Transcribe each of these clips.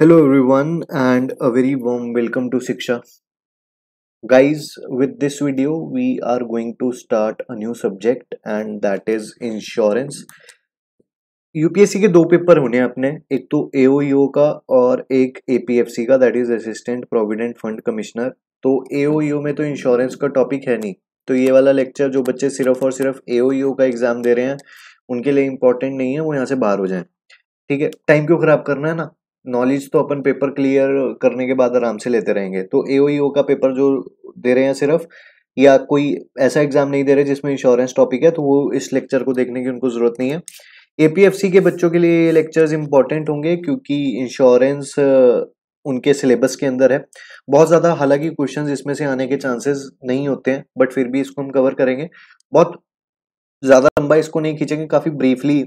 hello everyone and a very warm welcome to Shiksha guys with this video we are going to start a new subject and that is insurance UPSC के दो paper होने हैं अपने एक तो AOEO e का और एक एपीएफसी का that is assistant provident fund commissioner तो एओईओ e में तो इंश्योरेंस का टॉपिक है नहीं तो ये वाला लेक्चर जो बच्चे सिर्फ और सिर्फ एओईओ e का एग्जाम दे रहे हैं उनके लिए इंपॉर्टेंट नहीं है वो यहाँ से बाहर हो जाए ठीक है टाइम क्यों खराब करना है ना नॉलेज तो अपन पेपर क्लियर करने के बाद आराम से लेते रहेंगे तो ए e का पेपर जो दे रहे हैं सिर्फ या कोई ऐसा एग्जाम नहीं दे रहे जिसमें इंश्योरेंस टॉपिक है तो वो इस लेक्चर को देखने की उनको ज़रूरत नहीं है एपीएफसी के बच्चों के लिए ये लेक्चर्स इंपॉर्टेंट होंगे क्योंकि इंश्योरेंस उनके सिलेबस के अंदर है बहुत ज़्यादा हालांकि क्वेश्चन इसमें से आने के चांसेस नहीं होते हैं बट फिर भी इसको हम कवर करेंगे बहुत ज़्यादा लंबा इसको नहीं खींचेंगे काफ़ी ब्रीफली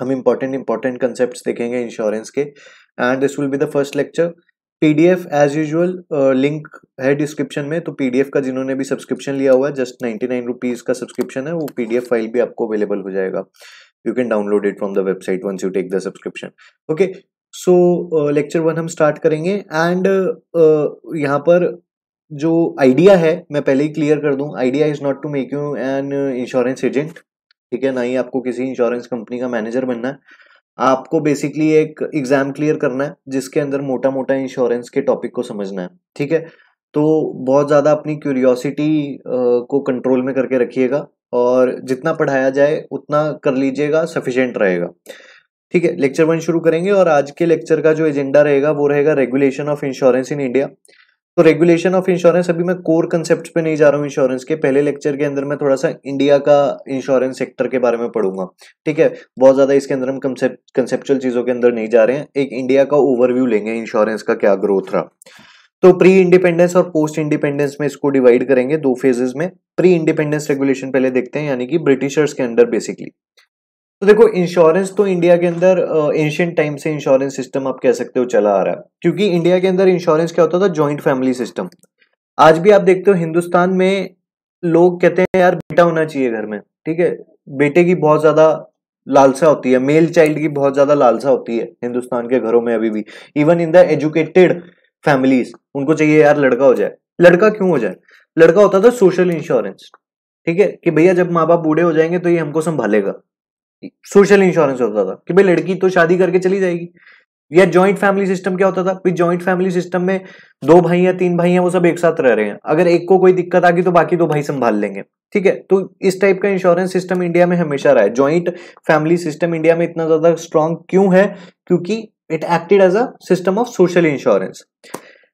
हम इम्पॉर्टेंट इम्पॉर्टेंट कंसेप्ट देखेंगे इंश्योरेंस के and this will be the first lecture PDF as usual link है डिस्क्रिप्शन में तो पीडीएफ का जिन्होंने भी सब्सक्रिप्शन लिया हुआ है जस्ट नाइन्टी नाइन रुपीज़ का सब्सक्रिप्शन है वो डी एफ फाइल भी आपको अवेलेबल हो जाएगा you can download it from the website once you take the subscription okay so lecture one हम स्टार्ट करेंगे एंड uh, यहाँ पर जो आइडिया है मैं पहले ही क्लियर कर दूँ idea is not to make you an insurance agent ठीक है ना ही आपको किसी इंश्योरेंस कंपनी का मैनेजर बनना है आपको बेसिकली एक एग्जाम क्लियर करना है जिसके अंदर मोटा मोटा इंश्योरेंस के टॉपिक को समझना है ठीक है तो बहुत ज़्यादा अपनी क्यूरियोसिटी को कंट्रोल में करके रखिएगा और जितना पढ़ाया जाए उतना कर लीजिएगा सफिशेंट रहेगा ठीक है लेक्चर वन शुरू करेंगे और आज के लेक्चर का जो एजेंडा रहेगा वो रहेगा regulation of insurance in India तो रेगुलेशन ऑफ इंश्योरेंस अभी मैं कोर कंसेप्ट पे नहीं जा रहा हूँ इंश्योरेंस के पहले लेक्चर के अंदर मैं थोड़ा सा इंडिया का इंश्योरेंस सेक्टर के बारे में पढ़ूंगा ठीक है बहुत ज़्यादा इसके अंदर हम कंसेप्चुअल चीज़ों के अंदर नहीं जा रहे हैं एक इंडिया का ओवरव्यू लेंगे इंश्योरेंस का क्या ग्रोथ रहा तो प्री इंडिपेंडेंस और पोस्ट इंडिपेंडेंस में इसको डिवाइड करेंगे दो फेजेस में प्री इंडिपेंडेंस रेगुलेशन पहले देखते हैं यानी कि ब्रिटिशर्स के अंदर बेसिकली तो देखो इंश्योरेंस तो इंडिया के अंदर एंशियंट टाइम से इंश्योरेंस सिस्टम आप कह सकते हो चला आ रहा है क्योंकि इंडिया के अंदर इंश्योरेंस क्या होता था जॉइंट फैमिली सिस्टम आज भी आप देखते हो हिंदुस्तान में लोग कहते हैं यार बेटा होना चाहिए घर में ठीक है बेटे की बहुत ज्यादा लालसा होती है मेल चाइल्ड की बहुत ज्यादा लालसा होती है हिंदुस्तान के घरों में अभी भी even in the educated families उनको चाहिए यार लड़का हो जाए लड़का क्यों हो जाए लड़का होता था सोशल इंश्योरेंस ठीक है कि भैया जब माँ बाप बूढ़े हो जाएंगे तो ये हमको संभालेगा सोशल इंश्योरेंस होता था कि भाई लड़की तो शादी करके चली जाएगी या जॉइंट फैमिली सिस्टम क्या होता था फिर जॉइंट फैमिली सिस्टम में दो भाई या तीन भाई हैं वो सब एक साथ रह रहे हैं अगर एक को कोई दिक्कत आ गई तो बाकी दो भाई संभाल लेंगे ठीक है तो इस टाइप का इंश्योरेंस सिस्टम इंडिया में हमेशा रहा है जॉइंट फैमिली सिस्टम इंडिया में इतना ज्यादा स्ट्रांग क्यों है क्योंकि it acted as a system of social insurance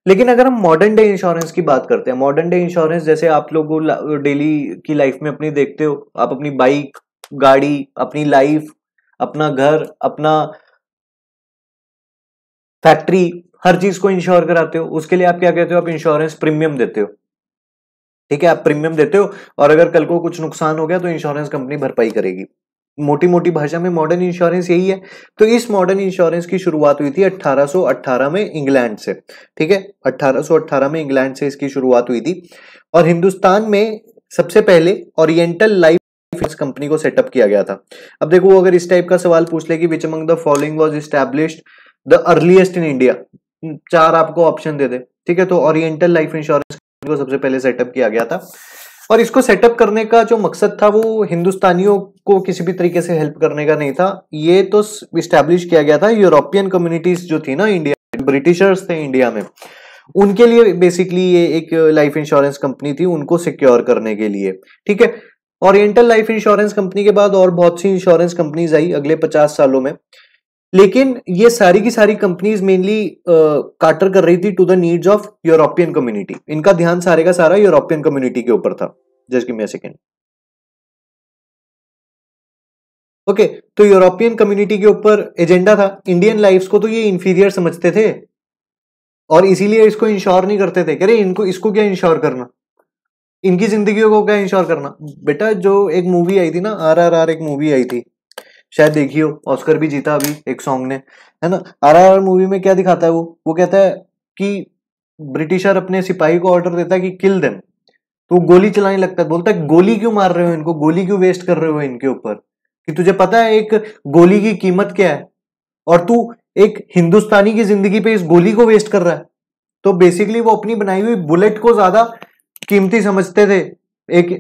लेकिन अगर हम मॉडर्न डे इंश्योरेंस की बात करते हैं मॉडर्न डे इंश्योरेंस जैसे आप लोग डेली की लाइफ में अपनी देखते हो आप अपनी बाइक गाड़ी अपनी लाइफ अपना घर अपना फैक्ट्री हर चीज को इंश्योर कराते हो उसके लिए आप क्या कहते हो आप इंश्योरेंस प्रीमियम देते हो ठीक है आप प्रीमियम देते हो और अगर कल को कुछ नुकसान हो गया तो इंश्योरेंस कंपनी भरपाई करेगी मोटी मोटी भाषा में मॉडर्न इंश्योरेंस यही है तो इस मॉडर्न इंश्योरेंस की शुरुआत हुई थी 1818 में इंग्लैंड से ठीक है 1818 में इंग्लैंड से इसकी शुरुआत हुई थी और हिंदुस्तान में सबसे पहले ओरिएंटल लाइफ फर्स्ट कंपनी को सेटअप किया गया था अब देखो अगर इस टाइप का सवाल पूछ ले कि which among the following was established the earliest in India चार आपको ऑप्शन दे दे ठीक है तो ओरिएंटल लाइफ इंश्योरेंस को सबसे पहले सेटअप किया गया था और इसको सेटअप करने का जो मकसद था वो हिंदुस्तानियों को किसी भी तरीके से हेल्प करने का नहीं था ये तो इस्टेब्लिश किया गया था यूरोपियन कम्युनिटीज जो थी ना इंडिया ब्रिटिशर्स थे इंडिया में उनके लिए बेसिकली ये एक लाइफ इंश्योरेंस कंपनी थी उनको सिक्योर करने के लिए ठीक है ओरिएंटल लाइफ इंश्योरेंस कंपनी के बाद और बहुत सी इंश्योरेंस कंपनीज आई अगले पचास सालों में लेकिन ये सारी की सारी कंपनीज मेनली काटर कर रही थी to the needs of European community इनका ध्यान सारे का सारा यूरोपियन कम्युनिटी के ऊपर था just give me a second okay तो यूरोपियन कम्युनिटी के ऊपर एजेंडा था इंडियन लाइफ को तो ये इंफीरियर समझते थे और इसीलिए इसको इंश्योर नहीं करते थे रहे इनको इसको क्या इंश्योर करना इनकी जिंदगी को क्या इंश्योर करना बेटा जो एक मूवी आई थी ना आर आर आर एक मूवी आई थी शायद देखियो ऑस्कर भी जीता अभी एक सॉन्ग ने है ना आर आर आर मूवी में क्या दिखाता है वो वो कहता है कि ब्रिटिशर अपने सिपाही को ऑर्डर देता है कि किल देम तो गोली चलाने लगता है बोलता है गोली क्यों मार रहे हो इनको गोली क्यों वेस्ट कर रहे हो इनके ऊपर कि तुझे पता है एक गोली की कीमत क्या है और तू एक हिंदुस्तानी की जिंदगी पे इस गोली को वेस्ट कर रहा है तो बेसिकली वो अपनी बनाई हुई बुलेट को ज्यादा कीमती समझते थे एक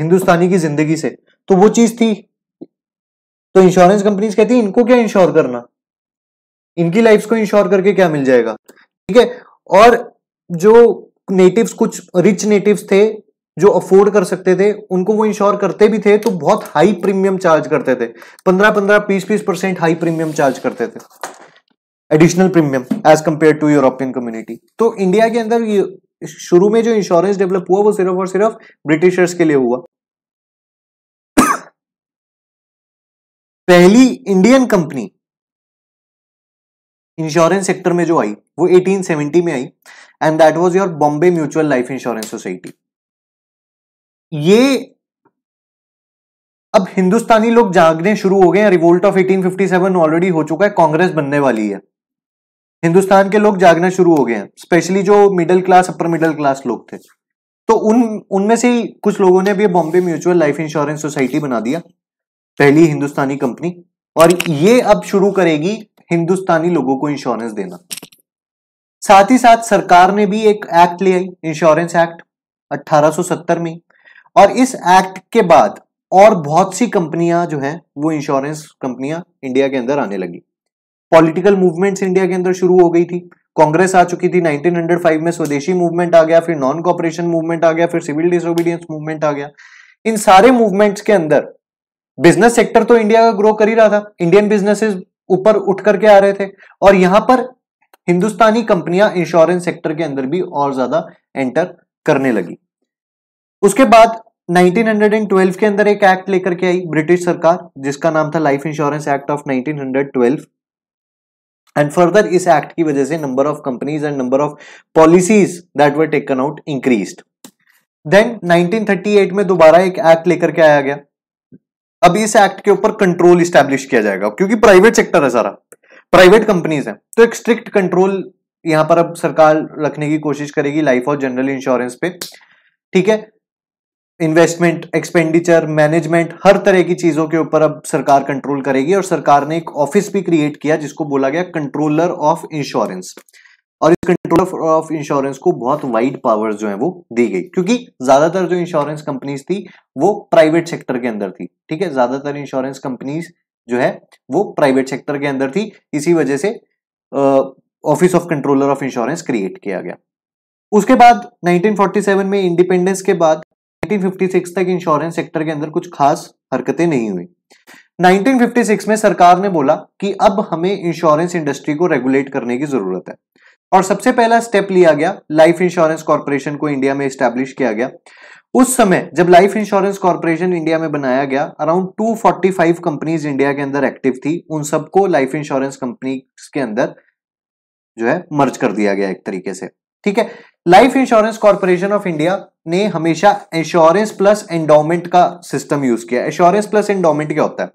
हिंदुस्तानी की जिंदगी से तो वो चीज थी तो इंश्योरेंस कंपनीज कहती इनको क्या इंश्योर करना इनकी लाइफ को इंश्योर करके क्या मिल जाएगा ठीक है और जो नेटिव्स कुछ रिच नेटिव्स थे जो अफोर्ड कर सकते थे उनको वो इंश्योर करते भी थे तो बहुत हाई प्रीमियम चार्ज करते थे पंद्रह पंद्रह बीस बीस परसेंट हाई प्रीमियम चार्ज करते थे additional premium as compare to European community तो इंडिया के अंदर शुरू में जो इंश्योरेंस डेवलप हुआ वो सिर्फ और सिर्फ ब्रिटिशर्स के लिए हुआ पहली इंडियन कंपनी इंश्योरेंस सेक्टर में जो आई वो 1870 में आई and that was your Bombay mutual life insurance society ये अब हिंदुस्तानी लोग जागने शुरू हो गए रिवोल्ट ऑफ 1857 ऑलरेडी हो चुका है कांग्रेस बनने वाली है हिंदुस्तान के लोग जागना शुरू हो गए हैं स्पेशली जो middle class upper middle class लोग थे तो उन उनमें से कुछ लोगों ने भी Bombay mutual life insurance society बना दिया पहली हिंदुस्तानी कंपनी और ये अब शुरू करेगी हिंदुस्तानी लोगों को इंश्योरेंस देना साथ ही साथ सरकार ने भी एक एक्ट ले आई इंश्योरेंस एक्ट 1870 में और इस एक्ट के बाद और बहुत सी कंपनियां जो हैं वो इंश्योरेंस कंपनियां इंडिया के अंदर आने लगी पॉलिटिकल मूवमेंट्स इंडिया के अंदर शुरू हो गई थी कांग्रेस आ चुकी थी 1905 में स्वदेशी मूवमेंट आ गया फिर नॉन कॉपरेशन मूवमेंट आ गया फिर सिविल डिसोबीडियंस मूवमेंट आ गया इन सारे मूवमेंट्स के अंदर बिजनेस सेक्टर तो इंडिया का ग्रो कर ही रहा था इंडियन बिजनेसेस ऊपर उठ करके आ रहे थे और यहां पर हिंदुस्तानी कंपनियां इंश्योरेंस सेक्टर के अंदर भी और ज्यादा एंटर करने लगी उसके बाद 1912 के अंदर एक एक्ट लेकर के आई ब्रिटिश सरकार जिसका नाम था life insurance act of 1912 and further इस एक्ट की वजह से number of companies and number of policies that were taken out increase then 1938 में दोबारा एक एक्ट लेकर के आया गया अब इस एक्ट के ऊपर कंट्रोल स्टैब्लिश किया जाएगा क्योंकि प्राइवेट सेक्टर है सारा प्राइवेट कंपनीज है तो एक स्ट्रिक्ट कंट्रोल यहां पर अब सरकार रखने की कोशिश करेगी लाइफ और जनरल इंश्योरेंस पे ठीक है इन्वेस्टमेंट एक्सपेंडिचर मैनेजमेंट हर तरह की चीज़ों के ऊपर अब सरकार कंट्रोल करेगी और सरकार ने एक ऑफिस भी क्रिएट किया जिसको बोला गया कंट्रोलर ऑफ इंश्योरेंस और इस कंट्रोलर ऑफ इंश्योरेंस को बहुत वाइड पावर्स जो है वो दी गई क्योंकि ज्यादातर जो इंश्योरेंस कंपनीज थी वो प्राइवेट सेक्टर के अंदर थी ठीक है ज्यादातर इंश्योरेंस कंपनीज जो है वो प्राइवेट सेक्टर के अंदर थी इसी वजह से office of controller of insurance create किया गया उसके बाद 1947 में इंडिपेंडेंस के बाद 1956 तक इंश्योरेंस सेक्टर के अंदर कुछ खास हरकतें नहीं हुई 1956 में सरकार ने बोला कि अब हमें इंश्योरेंस इंडस्ट्री को रेगुलेट करने की जरूरत है और सबसे पहला स्टेप लिया गया लाइफ इंश्योरेंस कॉर्पोरेशन को इंडिया में स्टैब्लिश किया गया उस समय जब लाइफ इंश्योरेंस कॉर्पोरेशन इंडिया में बनाया गया अराउंड 245 कंपनीज इंडिया के अंदर एक्टिव थी उन सबको लाइफ इंश्योरेंस कंपनी के अंदर जो है मर्ज कर दिया गया एक तरीके से ठीक है life insurance corporation of India ने हमेशा इंश्योरेंस प्लस एंडोमेंट का सिस्टम यूज किया इंश्योरेंस प्लस एंडोमेंट क्या होता है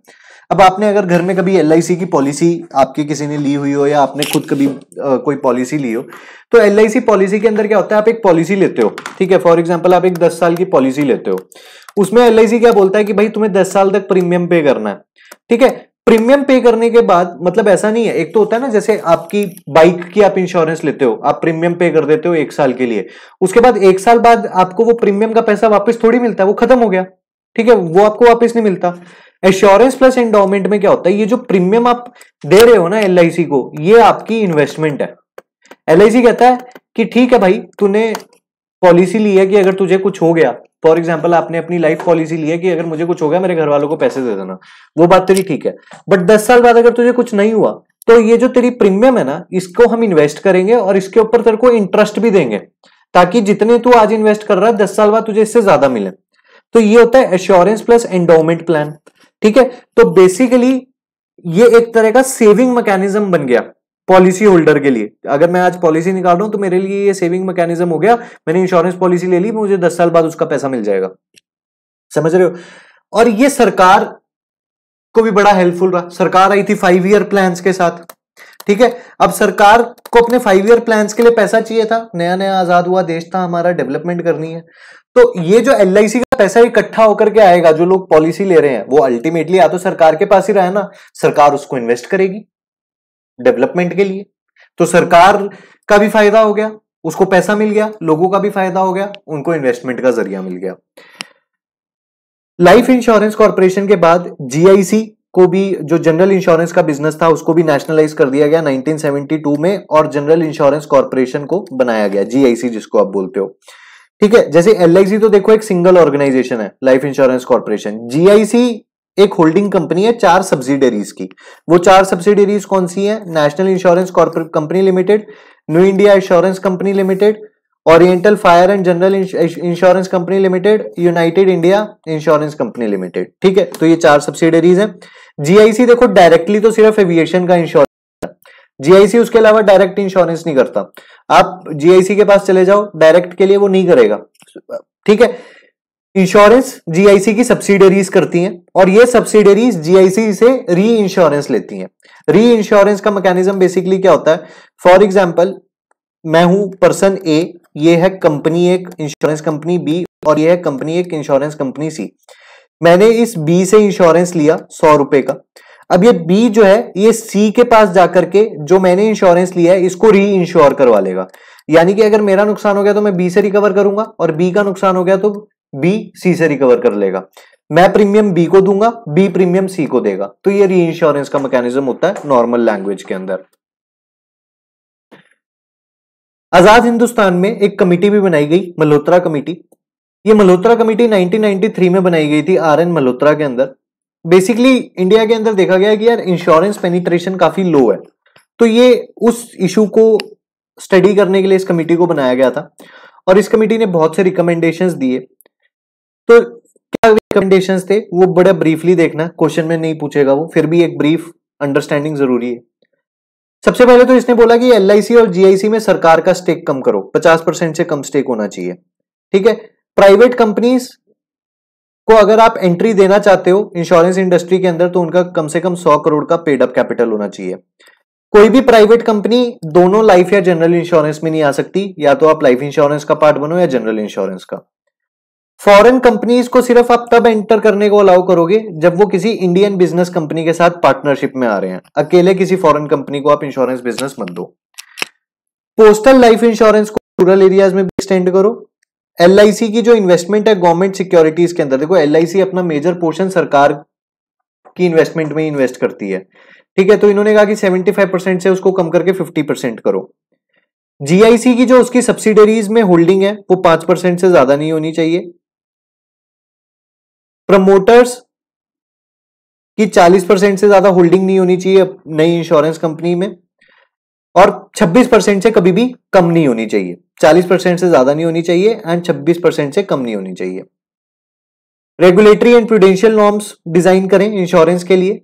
अब आपने अगर घर में कभी एल की पॉलिसी आपके किसी ने ली हुई हो या आपने खुद कभी आ, कोई पॉलिसी ली हो तो एल पॉलिसी के अंदर क्या होता है आप एक पॉलिसी लेते हो ठीक है फॉर एग्जाम्पल आप एक दस साल की पॉलिसी लेते हो उसमें एल क्या बोलता है कि भाई तुम्हें दस साल तक प्रीमियम पे करना है ठीक है प्रीमियम पे करने के बाद मतलब ऐसा नहीं है एक तो होता है ना जैसे आपकी बाइक की आप इंश्योरेंस लेते हो आप प्रीमियम पे कर देते हो एक साल के लिए उसके बाद एक साल बाद आपको वो प्रीमियम का पैसा वापस थोड़ी मिलता है वो खत्म हो गया ठीक है वो आपको वापस नहीं मिलता एश्योरेंस प्लस एंडोमेंट में क्या होता है ये जो प्रीमियम आप दे रहे हो ना एल को ये आपकी इन्वेस्टमेंट है एल कहता है कि ठीक है भाई तूने पॉलिसी ली है कि अगर तुझे कुछ हो गया फॉर एग्जाम्पल आपने अपनी लाइफ पॉलिसी ली है कि अगर मुझे कुछ हो गया मेरे घर वालों को पैसे दे देना वो बात तेरी ठीक है बट दस साल बाद अगर तुझे कुछ नहीं हुआ तो ये जो तेरी प्रीमियम है ना इसको हम इन्वेस्ट करेंगे और इसके ऊपर तेरे को इंटरेस्ट भी देंगे ताकि जितने तू आज इन्वेस्ट कर रहा है दस साल बाद तुझे इससे ज्यादा मिले तो ये होता है एश्योरेंस प्लस एंडोमेंट प्लान ठीक है तो बेसिकली ये एक तरह का सेविंग मैकेनिज्म बन गया पॉलिसी होल्डर के लिए अगर मैं आज पॉलिसी निकाल रहा हूं तो मेरे लिए ये सेविंग मैकेनिज्म हो गया मैंने इंश्योरेंस पॉलिसी ले ली मुझे दस साल बाद उसका पैसा मिल जाएगा समझ रहे हो और ये सरकार को भी बड़ा हेल्पफुल रहा सरकार आई थी फाइव ईयर प्लान के साथ ठीक है अब सरकार को अपने फाइव ईयर प्लान के लिए पैसा चाहिए था नया नया आजाद हुआ देश था हमारा डेवलपमेंट करनी है तो ये जो एल का पैसा इकट्ठा होकर के आएगा जो लोग पॉलिसी ले रहे हैं वो अल्टीमेटली या तो सरकार के पास ही रहे ना सरकार उसको इन्वेस्ट करेगी डेवलपमेंट के लिए तो सरकार का भी फायदा हो गया उसको पैसा मिल गया लोगों का भी फायदा हो गया उनको इन्वेस्टमेंट का जरिया मिल गया लाइफ इंश्योरेंस कॉरपोरेशन के बाद जीआईसी को भी जो जनरल इंश्योरेंस का बिजनेस था उसको भी नेशनलाइज कर दिया गया 1972 में और जनरल इंश्योरेंस कॉरपोरेशन को बनाया गया जीआईसी जिसको आप बोलते हो ठीक है जैसे एल तो देखो एक सिंगल ऑर्गेनाइजेशन है लाइफ इंश्योरेंस कॉर्पोरेशन जीआईसी एक होल्डिंग कंपनी है चार सब्सिडरीज की वो चार सब्सिडरीज कौन सी है national insurance corporate company limited new India insurance company limited oriental fire and general insurance company limited united India insurance company limited ठीक है तो ये चार सब्सिडरीज है जीआईसी देखो डायरेक्टली तो सिर्फ एविएशन का इंश्योरेंस जीआईसी उसके अलावा डायरेक्ट इंश्योरेंस नहीं करता आप जीआईसी के पास चले जाओ डायरेक्ट के लिए वो नहीं करेगा ठीक है इंश्योरेंस जीआईसी की सब्सिडरीज करती हैं और ये सब्सिडरीज जीआईसी से री इंश्योरेंस लेती हैं री इंश्योरेंस का मैकेनिज्म बेसिकली क्या होता है फॉर एग्जांपल मैं हूं पर्सन ए ये है कंपनी एक इंश्योरेंस कंपनी बी और ये है कंपनी एक इंश्योरेंस कंपनी सी मैंने इस बी से इंश्योरेंस लिया सौ रुपए का अब ये बी जो है ये सी के पास जाकर के जो मैंने इंश्योरेंस लिया है इसको री इंश्योर करवा लेगा यानी कि अगर मेरा नुकसान हो गया तो मैं बी से रिकवर करूंगा और बी का नुकसान हो गया तो बी सी से रिकवर कर लेगा मैं प्रीमियम बी को दूंगा बी प्रीमियम सी को देगा तो ये री इंश्योरेंस का मैकेनिज्म होता है नॉर्मल लैंग्वेज के अंदर आजाद हिंदुस्तान में एक कमेटी भी बनाई गई मल्होत्रा कमेटी ये मल्होत्रा कमेटी 1993 में बनाई गई थी आर एन मल्होत्रा के अंदर बेसिकली इंडिया के अंदर देखा गया कि यार इंश्योरेंस पेनिट्रेशन काफी लो है तो ये उस इशू को स्टडी करने के लिए इस कमेटी को बनाया गया था और इस कमेटी ने बहुत से रिकमेंडेशन दिए तो क्या रिकमेंडेशन थे वो बड़ा ब्रीफली देखना क्वेश्चन में नहीं पूछेगा वो फिर भी एक ब्रीफ अंडरस्टैंडिंग जरूरी है सबसे पहले तो इसने बोला कि एल और जीआईसी में सरकार का स्टेक कम करो 50 परसेंट से कम स्टेक होना चाहिए ठीक है प्राइवेट कंपनीज को अगर आप एंट्री देना चाहते हो इंश्योरेंस इंडस्ट्री के अंदर तो उनका कम से कम 100 करोड़ का पेड अप कैपिटल होना चाहिए कोई भी प्राइवेट कंपनी दोनों लाइफ या जनरल इंश्योरेंस में नहीं आ सकती या तो आप लाइफ इंश्योरेंस का पार्ट बनो या जनरल इंश्योरेंस का फॉरेन कंपनीज को सिर्फ आप तब एंटर करने को अलाउ करोगे जब वो किसी इंडियन बिजनेस कंपनी के साथ पार्टनरशिप में आ रहे हैं अकेले किसी फॉरेन कंपनी को आप इंश्योरेंस बिजनेस मत दो पोस्टल लाइफ इंश्योरेंस को रूरल एरियाज में भी एक्सटेंड करो एल की जो इन्वेस्टमेंट है गवर्नमेंट सिक्योरिटीज के अंदर देखो एल अपना मेजर पोर्शन सरकार की इन्वेस्टमेंट में इन्वेस्ट करती है ठीक है तो इन्होंने कहा कि 75% से उसको कम करके 50% करो जीआईसी की जो उसकी सब्सिडरीज में होल्डिंग है वो 5% से ज्यादा नहीं होनी चाहिए प्रमोटर्स की 40 परसेंट से ज्यादा होल्डिंग नहीं होनी चाहिए नई इंश्योरेंस कंपनी में और 26 परसेंट से कभी भी कम नहीं होनी चाहिए 40 परसेंट से ज्यादा नहीं होनी चाहिए एंड 26 परसेंट से कम नहीं होनी चाहिए regulatory and prudential norms design करें इंश्योरेंस के लिए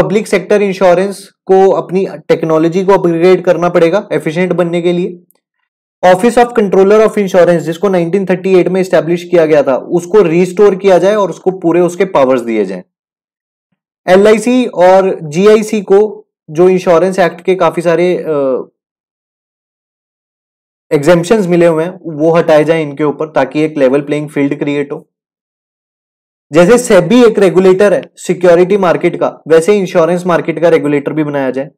पब्लिक सेक्टर इंश्योरेंस को अपनी टेक्नोलॉजी को अपग्रेड करना पड़ेगा एफिशिएंट बनने के लिए office of controller of insurance जिसको 1938 में स्टैब्लिश किया गया था उसको रिस्टोर किया जाए और उसको पूरे उसके पावर्स दिए जाए एल और जीआईसी को जो इंश्योरेंस एक्ट के काफी सारे एग्जेपन uh, मिले हुए हैं वो हटाए जाए इनके ऊपर ताकि एक लेवल प्लेइंग फील्ड क्रिएट हो जैसे सेबी एक रेगुलेटर है सिक्योरिटी मार्केट का वैसे इंश्योरेंस मार्केट का रेगुलेटर भी बनाया जाए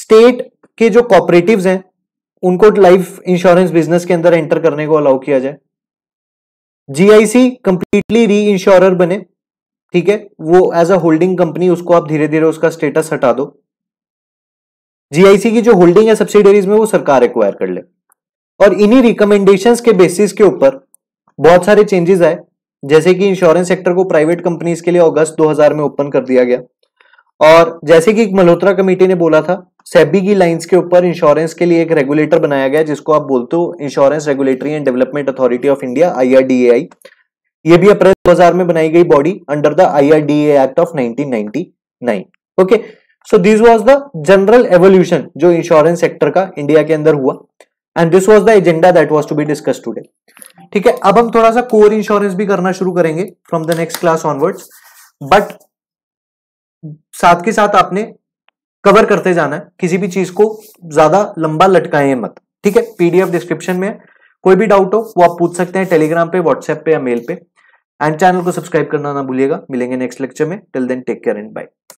स्टेट के जो कॉपरेटिव्स हैं उनको लाइफ इंश्योरेंस बिजनेस के अंदर एंटर करने को अलाउ किया जाए जीआईसी कंप्लीटली री इंश्योर बने ठीक है वो एज अ होल्डिंग कंपनी उसको आप धीरे धीरे उसका स्टेटस हटा दो जीआईसी की जो होल्डिंग है सब्सिडरीज में वो सरकार एक्वायर कर ले और इन्हीं रिकमेंडेशन के बेसिस के ऊपर बहुत सारे चेंजेस आए जैसे कि इंश्योरेंस सेक्टर को प्राइवेट कंपनीज के लिए अगस्त 2000 में ओपन कर दिया गया और जैसे कि मल्होत्रा कमेटी ने बोला था सेबी की लाइंस के ऊपर इंश्योरेंस के लिए एक रेगुलेटर बनाया गया जिसको आप बोलते हो insurance regulatory and development authority of India आई ये भी अप्रैल दो में बनाई गई body under the IRDA act of nineteen okay so this was the general evolution जो इंश्योरेंस सेक्टर का इंडिया के अंदर हुआ and this was the agenda that was to be discuss today ठीक है अब हम थोड़ा सा कोर इंश्योरेंस भी करना शुरू करेंगे from the next class onwards but साथ के साथ आपने कवर करते जाना है किसी भी चीज को ज्यादा लंबा लटकाए मत ठीक है पीडीएफ डिस्क्रिप्शन में है कोई भी डाउट हो वो आप पूछ सकते हैं टेलीग्राम पे व्हाट्सएप पे या मेल पे एंड चैनल को सब्सक्राइब करना ना भूलिएगा मिलेंगे नेक्स्ट लेक्चर में till then take care and bye